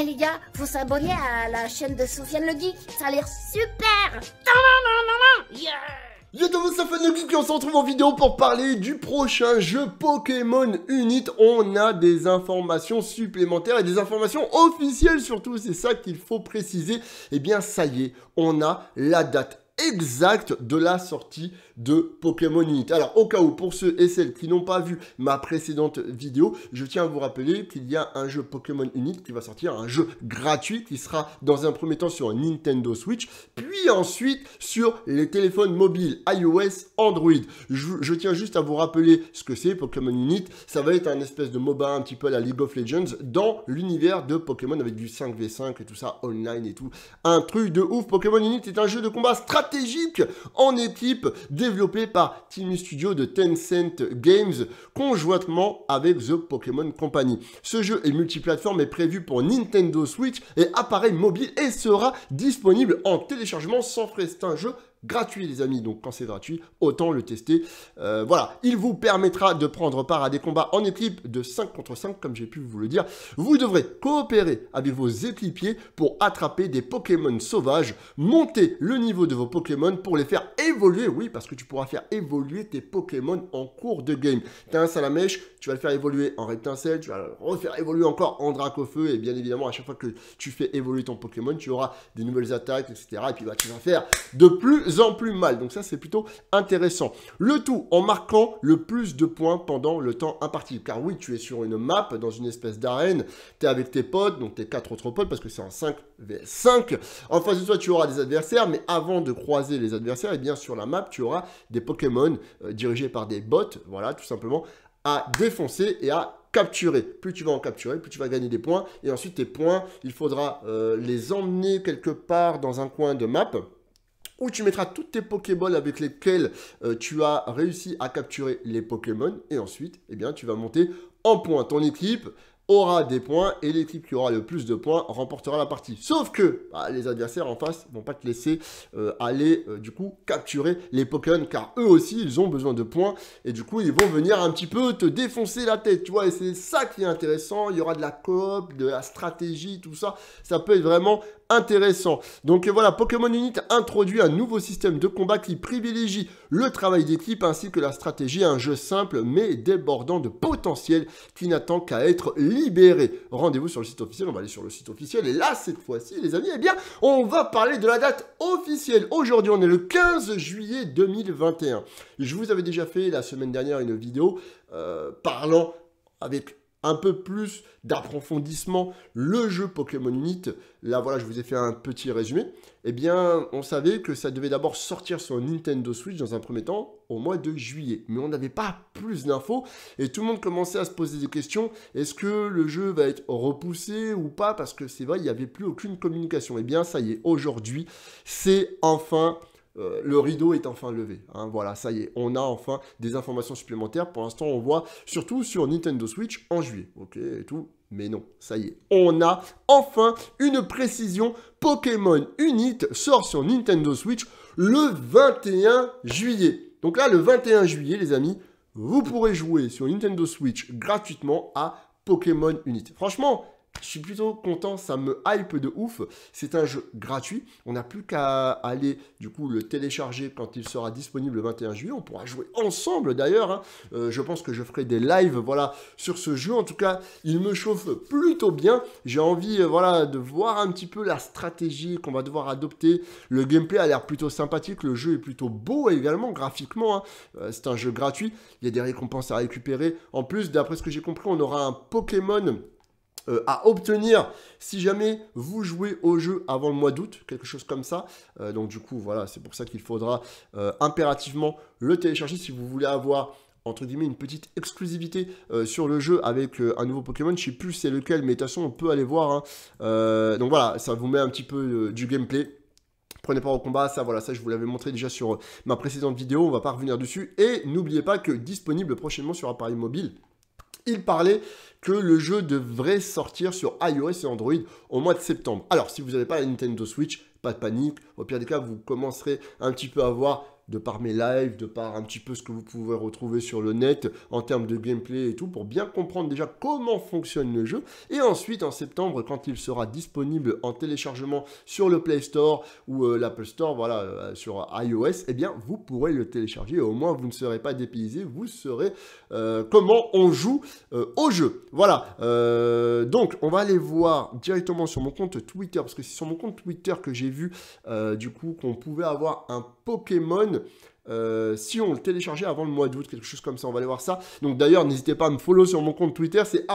Eh, les gars, vous s'abonner à la chaîne de Sofiane le Geek, ça a l'air super yeah Yo tout le monde, c'est le Geek on se retrouve en vidéo pour parler du prochain jeu Pokémon Unit. On a des informations supplémentaires et des informations officielles surtout, c'est ça qu'il faut préciser. Eh bien ça y est, on a la date Exact de la sortie de Pokémon Unite. Alors, au cas où, pour ceux et celles qui n'ont pas vu ma précédente vidéo, je tiens à vous rappeler qu'il y a un jeu Pokémon Unite qui va sortir, un jeu gratuit qui sera dans un premier temps sur Nintendo Switch, puis ensuite sur les téléphones mobiles iOS, Android. Je, tiens juste à vous rappeler ce que c'est Pokémon Unite. Ça va être un espèce de MOBA un petit peu à la League of Legends dans l'univers de Pokémon avec du 5v5 et tout ça, online et tout. Un truc de ouf. Pokémon Unite est un jeu de combat stratégique stratégique en équipe développé par Team Studio de Tencent Games conjointement avec The Pokémon Company. Ce jeu est multiplateforme et prévu pour Nintendo Switch et appareil mobile et sera disponible en téléchargement sans frais. C'est un jeu gratuit, les amis. Donc, quand c'est gratuit, autant le tester. Euh, voilà, il vous permettra de prendre part à des combats en équipe de 5 contre 5, comme j'ai pu vous le dire. Vous devrez coopérer avec vos équipiers pour attraper des Pokémon sauvages, monter le niveau de vos Pokémon pour les faire évoluer, oui, parce que tu pourras faire évoluer tes Pokémon en cours de game. T'as un Salamèche, tu vas le faire évoluer en Reptincelle, tu vas le refaire évoluer encore en Dracofeu, et bien évidemment, à chaque fois que tu fais évoluer ton Pokémon, tu auras des nouvelles attaques, etc. Et puis, bah, tu vas faire de plus en plus mal. Donc ça, c'est plutôt intéressant. Le tout en marquant le plus de points pendant le temps imparti. Car oui, tu es sur une map, dans une espèce d'arène, tu es avec tes potes, donc tes quatre autres potes, parce que c'est en 5 v 5. En face de toi, tu auras des adversaires, mais avant de croiser les adversaires, et eh bien sur la map, tu auras des Pokémon euh, dirigés par des bots, voilà, tout simplement, à défoncer et à capturer. Plus tu vas en capturer, plus tu vas gagner des points. Et ensuite, tes points, il faudra euh, les emmener quelque part dans un coin de map où tu mettras toutes tes Pokéballs avec lesquels euh, tu as réussi à capturer les Pokémon. Et ensuite, eh bien, tu vas monter en point. ton équipe aura des points et l'équipe qui aura le plus de points remportera la partie. Sauf que bah, les adversaires en face vont pas te laisser euh, aller euh, du coup capturer les Pokémon car eux aussi ils ont besoin de points et du coup ils vont venir un petit peu te défoncer la tête, tu vois, et c'est ça qui est intéressant, il y aura de la coop, de la stratégie, tout ça, ça peut être vraiment intéressant. Donc voilà, Pokémon Unit introduit un nouveau système de combat qui privilégie le travail d'équipe ainsi que la stratégie un jeu simple mais débordant de potentiel qui n'attend qu'à être libéré. Rendez-vous sur le site officiel, on va aller sur le site officiel et là cette fois-ci les amis, eh bien on va parler de la date officielle. Aujourd'hui on est le 15 juillet 2021. Je vous avais déjà fait la semaine dernière une vidéo euh, parlant avec un peu plus d'approfondissement le jeu Pokémon Unite, là voilà, je vous ai fait un petit résumé, eh bien, on savait que ça devait d'abord sortir sur Nintendo Switch dans un premier temps, au mois de juillet. Mais on n'avait pas plus d'infos, et tout le monde commençait à se poser des questions, est-ce que le jeu va être repoussé ou pas Parce que c'est vrai, il n'y avait plus aucune communication. Eh bien, ça y est, aujourd'hui, c'est enfin euh, le rideau est enfin levé. Hein, voilà, ça y est, on a enfin des informations supplémentaires. Pour l'instant, on voit surtout sur Nintendo Switch en juillet. Ok, et tout. Mais non, ça y est, on a enfin une précision. Pokémon Unite sort sur Nintendo Switch le 21 juillet. Donc là, le 21 juillet, les amis, vous pourrez jouer sur Nintendo Switch gratuitement à Pokémon Unite, Franchement, je suis plutôt content, ça me hype de ouf. C'est un jeu gratuit. On n'a plus qu'à aller du coup le télécharger quand il sera disponible le 21 juillet. On pourra jouer ensemble d'ailleurs. Hein. Euh, je pense que je ferai des lives voilà, sur ce jeu. En tout cas, il me chauffe plutôt bien. J'ai envie euh, voilà, de voir un petit peu la stratégie qu'on va devoir adopter. Le gameplay a l'air plutôt sympathique. Le jeu est plutôt beau également graphiquement. Hein. Euh, c'est un jeu gratuit. Il y a des récompenses à récupérer. En plus, d'après ce que j'ai compris, on aura un Pokémon euh, à obtenir si jamais vous jouez au jeu avant le mois d'août, quelque chose comme ça. Euh, donc du coup, voilà, c'est pour ça qu'il faudra euh, impérativement le télécharger si vous voulez avoir entre guillemets une petite exclusivité sur le jeu avec un nouveau Pokémon. Je ne sais plus c'est lequel, mais de toute façon on peut aller voir. Hein. donc voilà, ça vous met un petit peu du gameplay. Prenez part au combat, ça voilà, ça je vous l'avais montré déjà sur ma précédente vidéo, on ne va pas revenir dessus. Et n'oubliez pas que disponible prochainement sur appareil mobile il parlait que le jeu devrait sortir sur iOS et Android au mois de septembre. Alors, si vous n'avez pas la Nintendo Switch, pas de panique. Au pire des cas, vous commencerez un petit peu à voir de par mes lives, de par un petit peu ce que vous pouvez retrouver sur le net en termes de gameplay et tout, pour bien comprendre déjà comment fonctionne le jeu. Et ensuite, en septembre, quand il sera disponible en téléchargement sur le Play Store ou euh, l'Apple Store, voilà, euh, sur iOS, eh bien, vous pourrez le télécharger. au moins, vous ne serez pas dépaysé, vous saurez euh, comment on joue au jeu. Voilà. donc, on va aller voir directement sur mon compte Twitter, parce que c'est sur mon compte Twitter que j'ai vu, du coup, qu'on pouvait avoir un Pokémon euh, si on le téléchargeait avant le mois d'août, quelque chose comme ça, on va aller voir ça. Donc d'ailleurs, n'hésitez pas à me follow sur mon compte Twitter, c'est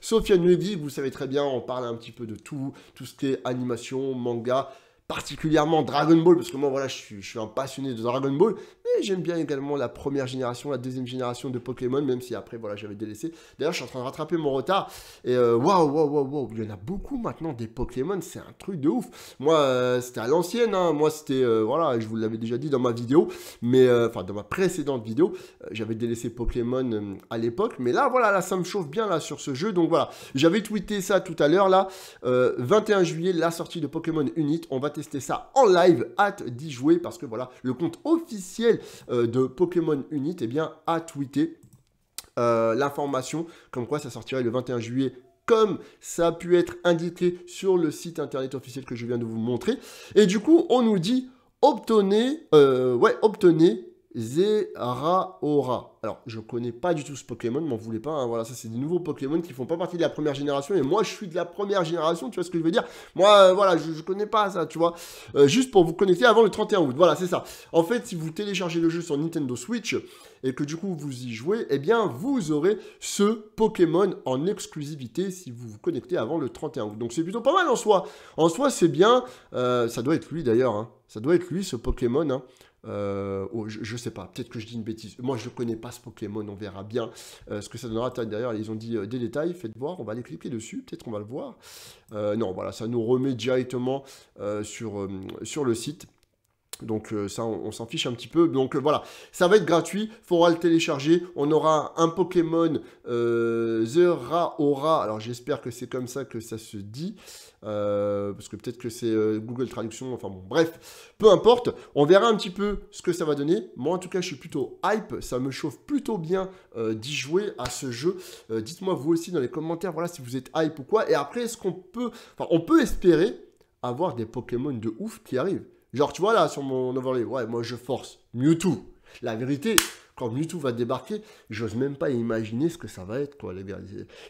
@sofianuledi. Vous savez très bien, on parle un petit peu de tout, tout ce qui est animation, manga, particulièrement Dragon Ball, parce que moi voilà, je suis un passionné de Dragon Ball, j'aime bien également la première génération, la deuxième génération de Pokémon, même si après, voilà, j'avais délaissé. D'ailleurs, je suis en train de rattraper mon retard. Et euh, waouh, waouh, waouh, wow, il y en a beaucoup maintenant des Pokémon, c'est un truc de ouf. Moi, euh, c'était à l'ancienne, hein. moi, c'était, euh, voilà, je vous l'avais déjà dit dans ma vidéo, mais enfin, dans ma précédente vidéo, j'avais délaissé Pokémon à l'époque, mais là, voilà, là, ça me chauffe bien, là, sur ce jeu. Donc voilà, j'avais tweeté ça tout à l'heure, là, 21 juillet, la sortie de Pokémon Unite, On va tester ça en live, hâte d'y jouer parce que voilà, le compte officiel euh, de Pokémon Unit et eh bien, a tweeté euh, l'information comme quoi ça sortirait le 21 juillet comme ça a pu être indiqué sur le site internet officiel que je viens de vous montrer. Et du coup, on nous dit obtenez, euh, ouais, obtenez Zeraora. Alors, je connais pas du tout ce Pokémon, m'en voulez pas. Hein. voilà, ça, c'est des nouveaux Pokémon qui font pas partie de la première génération. Et moi, je suis de la première génération, tu vois ce que je veux dire Moi, euh, voilà, je, ne connais pas ça, tu vois. Euh, juste pour vous connecter avant le 31 août. Voilà, c'est ça. En fait, si vous téléchargez le jeu sur Nintendo Switch et que du coup vous y jouez, eh bien, vous aurez ce Pokémon en exclusivité si vous vous connectez avant le 31 août. Donc, c'est plutôt pas mal en soi. En soi, c'est bien. Euh, ça doit être lui d'ailleurs. Hein. Ça doit être lui, ce Pokémon. Hein. Euh, oh, je, sais pas, peut-être que je dis une bêtise. Moi, je connais pas ce Pokémon, on verra bien euh, ce que ça donnera. D'ailleurs, ils ont dit euh, des détails, faites voir, on va aller cliquer dessus, peut-être on va le voir. non, voilà, ça nous remet directement sur, sur le site. Donc euh, ça, on, s'en fiche un petit peu. Donc euh, voilà, ça va être gratuit, faudra le télécharger. On aura un Pokémon euh, The Alors j'espère que c'est comme ça que ça se dit. Euh, parce que peut-être que c'est Google Traduction, enfin bon, bref, peu importe, on verra un petit peu ce que ça va donner. Moi en tout cas, je suis plutôt hype, ça me chauffe plutôt bien d'y jouer à ce jeu. Dites-moi vous aussi dans les commentaires, voilà, si vous êtes hype ou quoi. Et après, est-ce qu'on peut, enfin, on peut espérer avoir des Pokémon de ouf qui arrivent Genre, tu vois, là, sur mon overlay, ouais, moi, je force Mewtwo. La vérité, quand Mewtwo va débarquer, j'ose même pas imaginer ce que ça va être, quoi, les gars.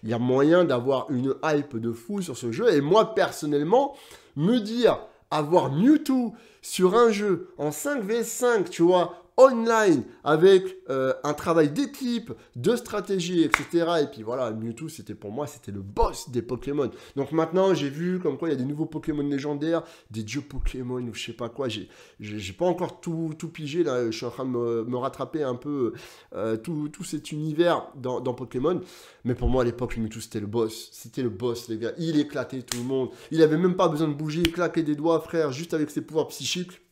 Il y a moyen d'avoir une hype de fou sur ce jeu. Et moi, personnellement, me dire avoir Mewtwo sur un jeu en 5v5, tu vois, online avec euh, un travail d'équipe, de stratégie, etc. Et puis voilà, Mewtwo, c'était pour moi, c'était le boss des Pokémon. Donc maintenant, j'ai vu comme quoi il y a des nouveaux Pokémon légendaires, des dieux Pokémon ou je sais pas quoi. J'ai pas encore tout, tout pigé, là, je suis en train de me, rattraper un peu euh, tout, tout, cet univers dans, dans, Pokémon. Mais pour moi, à l'époque, Mewtwo, c'était le boss. C'était le boss, les gars. Il éclatait tout le monde. Il avait même pas besoin de bouger, claquer des doigts, frère, juste avec ses pouvoirs psychiques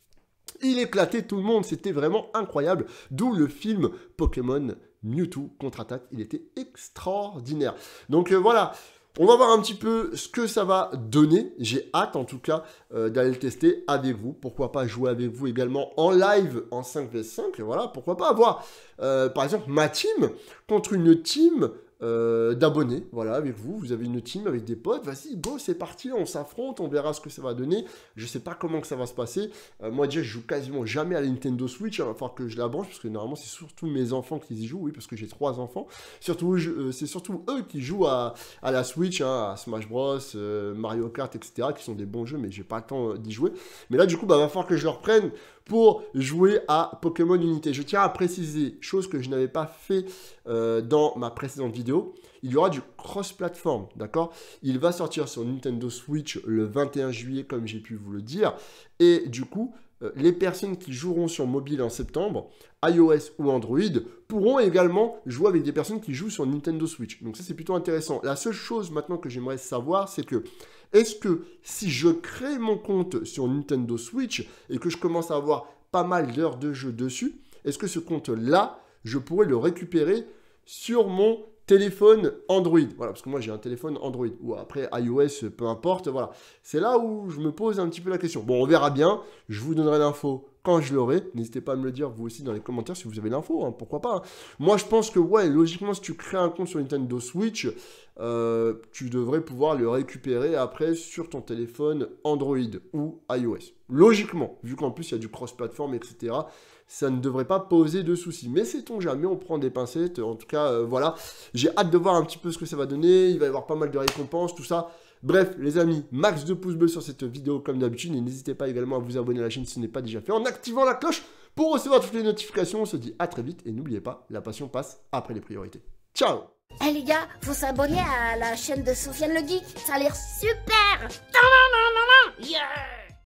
il éclatait tout le monde, c'était vraiment incroyable. D'où le film Pokémon Mewtwo contre-attaque, il était extraordinaire. Donc euh, voilà, on va voir un petit peu ce que ça va donner. J'ai hâte en tout cas euh, d'aller le tester avec vous. Pourquoi pas jouer avec vous également en live en 5v5. Voilà, pourquoi pas avoir euh, par exemple ma team contre une team euh, d'abonnés, voilà, avec vous. Vous avez une team avec des potes. Vas-y, go, c'est parti, on s'affronte, on verra ce que ça va donner. Je sais pas comment que ça va se passer. Euh, moi, déjà, je joue quasiment jamais à la Nintendo Switch. Il va falloir que je la branche parce que normalement, c'est surtout mes enfants qui y jouent, oui, parce que j'ai trois enfants. Surtout, euh, c'est surtout eux qui jouent à, à la Switch, hein, à Smash Bros, Mario Kart, etc., qui sont des bons jeux, mais j'ai pas le temps d'y jouer. Mais là, du coup, il bah, va falloir que je leur prenne pour jouer à Pokémon Unité. Je tiens à préciser, chose que je n'avais pas fait euh, dans ma précédente vidéo, il y aura du cross-platform, d'accord Il va sortir sur Nintendo Switch le 21 juillet, comme j'ai pu vous le dire. Et du coup, euh, les personnes qui joueront sur mobile en septembre, iOS ou Android, pourront également jouer avec des personnes qui jouent sur Nintendo Switch. Donc ça, c'est plutôt intéressant. La seule chose maintenant que j'aimerais savoir, c'est que est-ce que si je crée mon compte sur Nintendo Switch et que je commence à avoir pas mal d'heures de jeu dessus, est-ce que ce compte-là, je pourrais le récupérer sur mon téléphone Android. Voilà, parce que moi j'ai un téléphone Android, ou après iOS, peu importe, voilà. C'est là où je me pose un petit peu la question. Bon, on verra bien, je vous donnerai l'info quand je l'aurai. N'hésitez pas à me le dire vous aussi dans les commentaires si vous avez l'info, hein, pourquoi pas. Hein. Moi je pense que ouais, logiquement si tu crées un compte sur Nintendo Switch, euh, tu devrais pouvoir le récupérer après sur ton téléphone Android ou iOS. Logiquement, vu qu'en plus il y a du cross-platform, etc ça ne devrait pas poser de soucis. Mais sait-on jamais, on prend des pincettes. En tout cas, euh, voilà. J'ai hâte de voir un petit peu ce que ça va donner. Il va y avoir pas mal de récompenses, tout ça. Bref, les amis, max de pouces bleus sur cette vidéo comme d'habitude. Et n'hésitez pas également à vous abonner à la chaîne si ce n'est pas déjà fait en activant la cloche pour recevoir toutes les notifications. On se dit à très vite. Et n'oubliez pas, la passion passe après les priorités. Ciao Eh les gars, faut s'abonner à la chaîne de Sofiane le Ça a l'air super